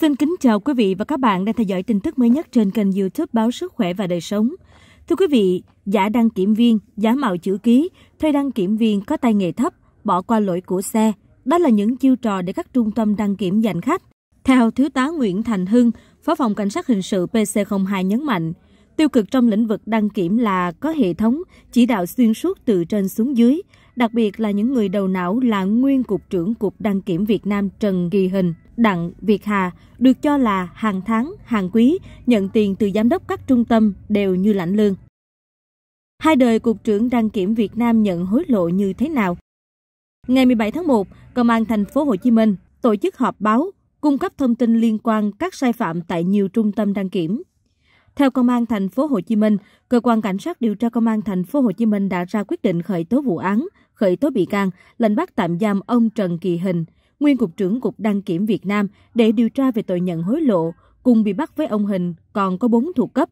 Xin kính chào quý vị và các bạn đang theo dõi tin tức mới nhất trên kênh YouTube báo Sức khỏe và đời sống. Thưa quý vị, giả đăng kiểm viên, giả mạo chữ ký, thuê đăng kiểm viên có tay nghề thấp, bỏ qua lỗi của xe, đó là những chiêu trò để các trung tâm đăng kiểm giành khách. Theo thiếu tá Nguyễn Thành Hưng, Phó phòng Cảnh sát hình sự PC02 nhấn mạnh, tiêu cực trong lĩnh vực đăng kiểm là có hệ thống chỉ đạo xuyên suốt từ trên xuống dưới, đặc biệt là những người đầu não là nguyên Cục trưởng Cục Đăng kiểm Việt Nam Trần Kỳ Hình, Đặng Việt Hà, được cho là hàng tháng, hàng quý, nhận tiền từ giám đốc các trung tâm đều như lãnh lương. Hai đời Cục trưởng Đăng kiểm Việt Nam nhận hối lộ như thế nào? Ngày 17 tháng 1, Công an thành phố Hồ Chí Minh tổ chức họp báo cung cấp thông tin liên quan các sai phạm tại nhiều trung tâm đăng kiểm. Theo Công an thành phố Hồ Chí Minh, cơ quan cảnh sát điều tra Công an thành phố Hồ Chí Minh đã ra quyết định khởi tố vụ án, khởi tố bị can, lệnh bắt tạm giam ông Trần Kỳ Hình, nguyên cục trưởng cục đăng kiểm Việt Nam để điều tra về tội nhận hối lộ, cùng bị bắt với ông Hình còn có 4 thuộc cấp.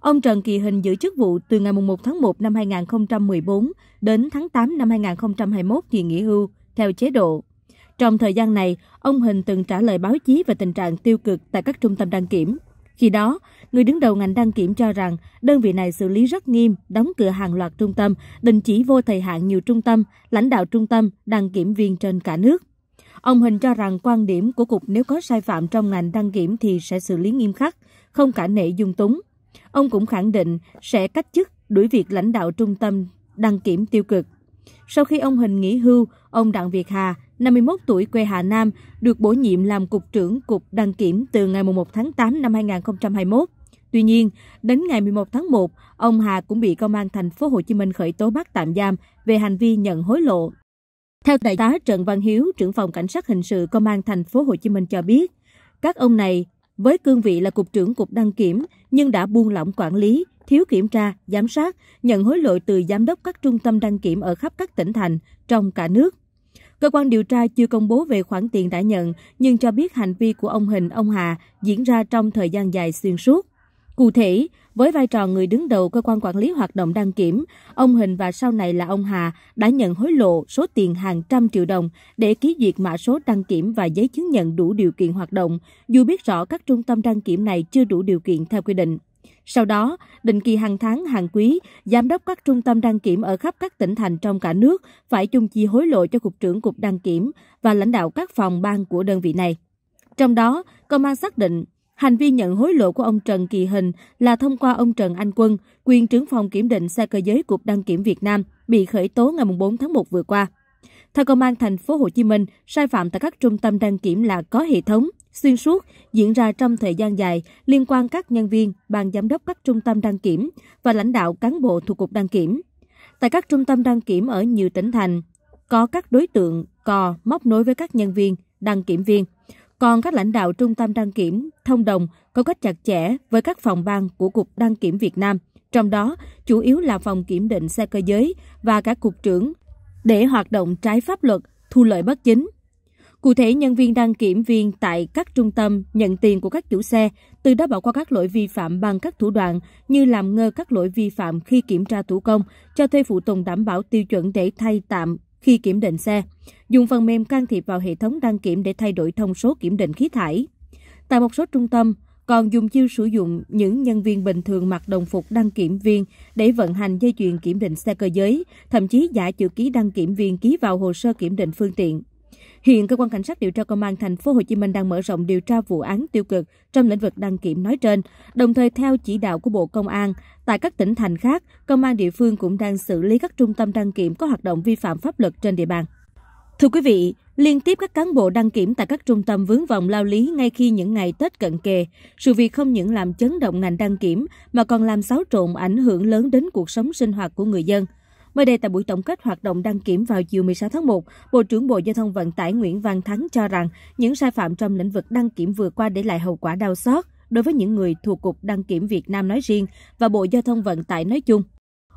Ông Trần Kỳ Hình giữ chức vụ từ ngày 1 tháng 1 năm 2014 đến tháng 8 năm 2021 thì nghỉ hưu theo chế độ. Trong thời gian này, ông Hình từng trả lời báo chí về tình trạng tiêu cực tại các trung tâm đăng kiểm. Khi đó, người đứng đầu ngành đăng kiểm cho rằng đơn vị này xử lý rất nghiêm, đóng cửa hàng loạt trung tâm, đình chỉ vô thời hạn nhiều trung tâm, lãnh đạo trung tâm, đăng kiểm viên trên cả nước. Ông Hình cho rằng quan điểm của cục nếu có sai phạm trong ngành đăng kiểm thì sẽ xử lý nghiêm khắc, không cả nệ dung túng. Ông cũng khẳng định sẽ cách chức đuổi việc lãnh đạo trung tâm đăng kiểm tiêu cực. Sau khi ông Hình nghỉ hưu, ông Đặng Việt Hà 51 tuổi quê Hà Nam, được bổ nhiệm làm Cục trưởng Cục Đăng Kiểm từ ngày 1 tháng 8 năm 2021. Tuy nhiên, đến ngày 11 tháng 1, ông Hà cũng bị công an thành phố Hồ Chí Minh khởi tố bắt tạm giam về hành vi nhận hối lộ. Theo đại tá Trần Văn Hiếu, trưởng phòng cảnh sát hình sự công an thành phố Hồ Chí Minh cho biết, các ông này với cương vị là cục trưởng cục đăng kiểm nhưng đã buông lỏng quản lý, thiếu kiểm tra, giám sát, nhận hối lộ từ giám đốc các trung tâm đăng kiểm ở khắp các tỉnh thành trong cả nước. Cơ quan điều tra chưa công bố về khoản tiền đã nhận, nhưng cho biết hành vi của ông Hình, ông Hà diễn ra trong thời gian dài xuyên suốt. Cụ thể, với vai trò người đứng đầu cơ quan quản lý hoạt động đăng kiểm, ông Hình và sau này là ông Hà đã nhận hối lộ số tiền hàng trăm triệu đồng để ký duyệt mã số đăng kiểm và giấy chứng nhận đủ điều kiện hoạt động, dù biết rõ các trung tâm đăng kiểm này chưa đủ điều kiện theo quy định. Sau đó, định kỳ hàng tháng hàng quý, giám đốc các trung tâm đăng kiểm ở khắp các tỉnh thành trong cả nước phải chung chi hối lộ cho cục trưởng cục đăng kiểm và lãnh đạo các phòng ban của đơn vị này. Trong đó, công an xác định hành vi nhận hối lộ của ông Trần Kỳ Hình là thông qua ông Trần Anh Quân, quyền trưởng phòng kiểm định xe cơ giới cục đăng kiểm Việt Nam, bị khởi tố ngày 4 tháng 1 vừa qua. Theo Công an thành phố Hồ Chí Minh, sai phạm tại các trung tâm đăng kiểm là có hệ thống, xuyên suốt, diễn ra trong thời gian dài liên quan các nhân viên, ban giám đốc các trung tâm đăng kiểm và lãnh đạo cán bộ thuộc cục đăng kiểm. Tại các trung tâm đăng kiểm ở nhiều tỉnh thành, có các đối tượng cò móc nối với các nhân viên, đăng kiểm viên. Còn các lãnh đạo trung tâm đăng kiểm, thông đồng có cách chặt chẽ với các phòng ban của Cục Đăng kiểm Việt Nam, trong đó chủ yếu là phòng kiểm định xe cơ giới và các cục trưởng, để hoạt động trái pháp luật, thu lợi bất chính. Cụ thể, nhân viên đăng kiểm viên tại các trung tâm nhận tiền của các chủ xe, từ đó bỏ qua các lỗi vi phạm bằng các thủ đoạn như làm ngơ các lỗi vi phạm khi kiểm tra thủ công, cho thuê phụ tùng đảm bảo tiêu chuẩn để thay tạm khi kiểm định xe, dùng phần mềm can thiệp vào hệ thống đăng kiểm để thay đổi thông số kiểm định khí thải. Tại một số trung tâm, còn dùng chiêu sử dụng những nhân viên bình thường mặc đồng phục đăng kiểm viên để vận hành dây chuyền kiểm định xe cơ giới, thậm chí giả chữ ký đăng kiểm viên ký vào hồ sơ kiểm định phương tiện. Hiện cơ quan cảnh sát điều tra công an thành phố Hồ Chí Minh đang mở rộng điều tra vụ án tiêu cực trong lĩnh vực đăng kiểm nói trên, đồng thời theo chỉ đạo của Bộ Công an, tại các tỉnh thành khác, công an địa phương cũng đang xử lý các trung tâm đăng kiểm có hoạt động vi phạm pháp luật trên địa bàn. Thưa quý vị, Liên tiếp các cán bộ đăng kiểm tại các trung tâm vướng vòng lao lý ngay khi những ngày Tết cận kề, sự việc không những làm chấn động ngành đăng kiểm mà còn làm xáo trộn ảnh hưởng lớn đến cuộc sống sinh hoạt của người dân. Mới đây tại buổi tổng kết hoạt động đăng kiểm vào chiều 16 tháng 1, Bộ trưởng Bộ Giao thông Vận tải Nguyễn Văn Thắng cho rằng những sai phạm trong lĩnh vực đăng kiểm vừa qua để lại hậu quả đau xót đối với những người thuộc Cục Đăng kiểm Việt Nam nói riêng và Bộ Giao thông Vận tải nói chung.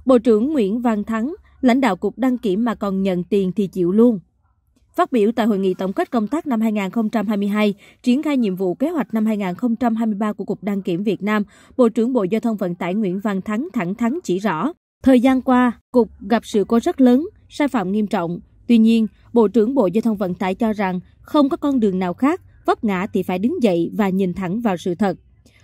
Bộ trưởng Nguyễn Văn Thắng, lãnh đạo Cục Đăng kiểm mà còn nhận tiền thì chịu luôn. Phát biểu tại hội nghị tổng kết công tác năm 2022, triển khai nhiệm vụ kế hoạch năm 2023 của Cục Đăng kiểm Việt Nam, Bộ trưởng Bộ Giao thông Vận tải Nguyễn Văn Thắng thẳng thắn chỉ rõ, thời gian qua, Cục gặp sự cố rất lớn, sai phạm nghiêm trọng. Tuy nhiên, Bộ trưởng Bộ Giao thông Vận tải cho rằng không có con đường nào khác, vấp ngã thì phải đứng dậy và nhìn thẳng vào sự thật.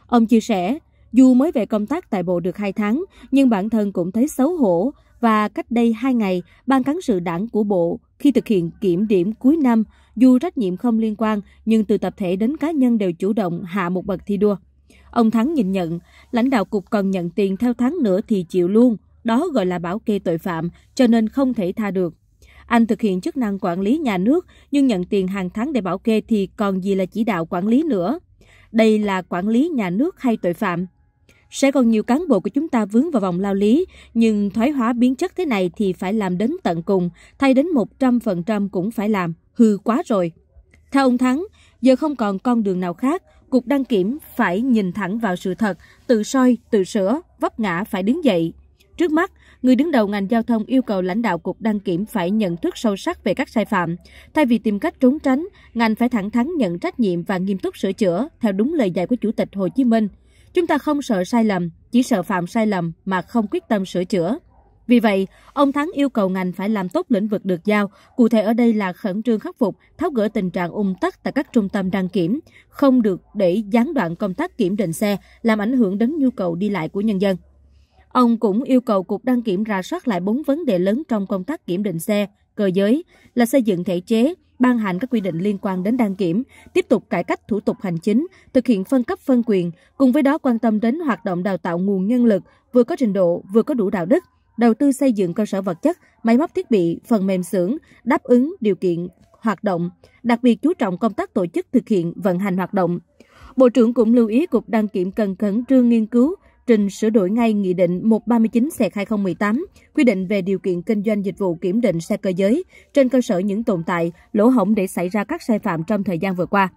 Ông chia sẻ, dù mới về công tác tại bộ được 2 tháng, nhưng bản thân cũng thấy xấu hổ và cách đây 2 ngày, Ban cán sự đảng của Bộ khi thực hiện kiểm điểm cuối năm, dù trách nhiệm không liên quan nhưng từ tập thể đến cá nhân đều chủ động hạ một bậc thi đua. Ông Thắng nhìn nhận, lãnh đạo cục còn nhận tiền theo tháng nữa thì chịu luôn, đó gọi là bảo kê tội phạm, cho nên không thể tha được. Anh thực hiện chức năng quản lý nhà nước nhưng nhận tiền hàng tháng để bảo kê thì còn gì là chỉ đạo quản lý nữa. Đây là quản lý nhà nước hay tội phạm? Sẽ còn nhiều cán bộ của chúng ta vướng vào vòng lao lý, nhưng thoái hóa biến chất thế này thì phải làm đến tận cùng, thay đến 100% cũng phải làm, hư quá rồi. Theo ông Thắng, giờ không còn con đường nào khác, cục đăng kiểm phải nhìn thẳng vào sự thật, tự soi, tự sửa, vấp ngã phải đứng dậy. Trước mắt, người đứng đầu ngành giao thông yêu cầu lãnh đạo cục đăng kiểm phải nhận thức sâu sắc về các sai phạm. Thay vì tìm cách trốn tránh, ngành phải thẳng thắn nhận trách nhiệm và nghiêm túc sửa chữa theo đúng lời dạy của Chủ tịch Hồ Chí Minh – Chúng ta không sợ sai lầm, chỉ sợ phạm sai lầm mà không quyết tâm sửa chữa. Vì vậy, ông Thắng yêu cầu ngành phải làm tốt lĩnh vực được giao, cụ thể ở đây là khẩn trương khắc phục, tháo gỡ tình trạng ung tắc tại các trung tâm đăng kiểm, không được để gián đoạn công tác kiểm định xe, làm ảnh hưởng đến nhu cầu đi lại của nhân dân. Ông cũng yêu cầu Cục Đăng kiểm ra soát lại bốn vấn đề lớn trong công tác kiểm định xe, cơ giới là xây dựng thể chế, ban hành các quy định liên quan đến đăng kiểm, tiếp tục cải cách thủ tục hành chính, thực hiện phân cấp phân quyền, cùng với đó quan tâm đến hoạt động đào tạo nguồn nhân lực vừa có trình độ, vừa có đủ đạo đức, đầu tư xây dựng cơ sở vật chất, máy móc thiết bị, phần mềm xưởng đáp ứng điều kiện hoạt động, đặc biệt chú trọng công tác tổ chức thực hiện vận hành hoạt động. Bộ trưởng cũng lưu ý cục đăng kiểm cần khẩn trương nghiên cứu, trình sửa đổi ngay Nghị định 139-2018 quy định về điều kiện kinh doanh dịch vụ kiểm định xe cơ giới trên cơ sở những tồn tại, lỗ hổng để xảy ra các sai phạm trong thời gian vừa qua.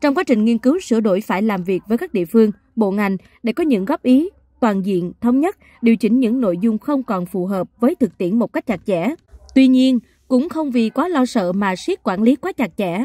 Trong quá trình nghiên cứu sửa đổi phải làm việc với các địa phương, bộ ngành để có những góp ý toàn diện, thống nhất, điều chỉnh những nội dung không còn phù hợp với thực tiễn một cách chặt chẽ. Tuy nhiên, cũng không vì quá lo sợ mà siết quản lý quá chặt chẽ,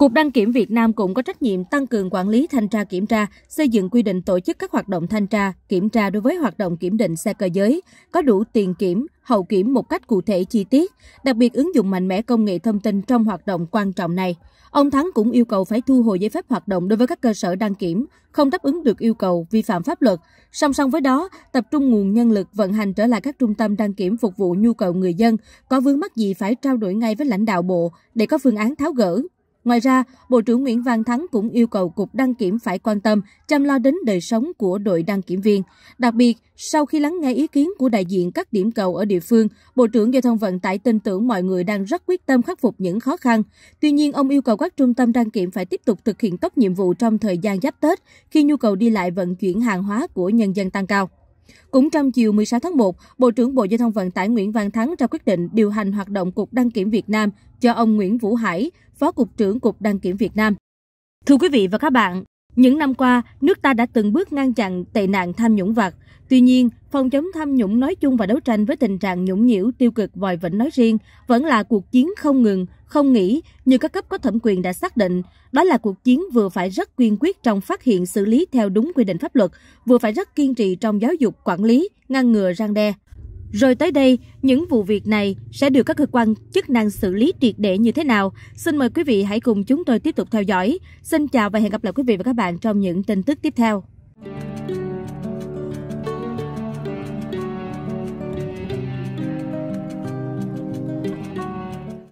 Cục đăng kiểm Việt Nam cũng có trách nhiệm tăng cường quản lý thanh tra kiểm tra, xây dựng quy định tổ chức các hoạt động thanh tra, kiểm tra đối với hoạt động kiểm định xe cơ giới, có đủ tiền kiểm, hậu kiểm một cách cụ thể chi tiết, đặc biệt ứng dụng mạnh mẽ công nghệ thông tin trong hoạt động quan trọng này. Ông Thắng cũng yêu cầu phải thu hồi giấy phép hoạt động đối với các cơ sở đăng kiểm không đáp ứng được yêu cầu vi phạm pháp luật. Song song với đó, tập trung nguồn nhân lực vận hành trở lại các trung tâm đăng kiểm phục vụ nhu cầu người dân, có vướng mắc gì phải trao đổi ngay với lãnh đạo bộ để có phương án tháo gỡ. Ngoài ra, Bộ trưởng Nguyễn Văn Thắng cũng yêu cầu Cục Đăng kiểm phải quan tâm, chăm lo đến đời sống của đội đăng kiểm viên. Đặc biệt, sau khi lắng nghe ý kiến của đại diện các điểm cầu ở địa phương, Bộ trưởng Giao thông Vận tải tin tưởng mọi người đang rất quyết tâm khắc phục những khó khăn. Tuy nhiên, ông yêu cầu các trung tâm đăng kiểm phải tiếp tục thực hiện tốt nhiệm vụ trong thời gian giáp Tết khi nhu cầu đi lại vận chuyển hàng hóa của nhân dân tăng cao. Cũng trong chiều 16 tháng 1, Bộ trưởng Bộ Giao thông Vận tải Nguyễn Văn Thắng ra quyết định điều hành hoạt động Cục Đăng kiểm Việt Nam cho ông Nguyễn Vũ Hải, Phó Cục trưởng Cục Đăng kiểm Việt Nam. Thưa quý vị và các bạn, những năm qua nước ta đã từng bước ngăn chặn tệ nạn tham nhũng vặt tuy nhiên phòng chống tham nhũng nói chung và đấu tranh với tình trạng nhũng nhiễu tiêu cực vòi vĩnh nói riêng vẫn là cuộc chiến không ngừng không nghỉ như các cấp có thẩm quyền đã xác định đó là cuộc chiến vừa phải rất kiên quyết trong phát hiện xử lý theo đúng quy định pháp luật vừa phải rất kiên trì trong giáo dục quản lý ngăn ngừa răng đe rồi tới đây, những vụ việc này sẽ được các cơ quan chức năng xử lý triệt để như thế nào? Xin mời quý vị hãy cùng chúng tôi tiếp tục theo dõi. Xin chào và hẹn gặp lại quý vị và các bạn trong những tin tức tiếp theo.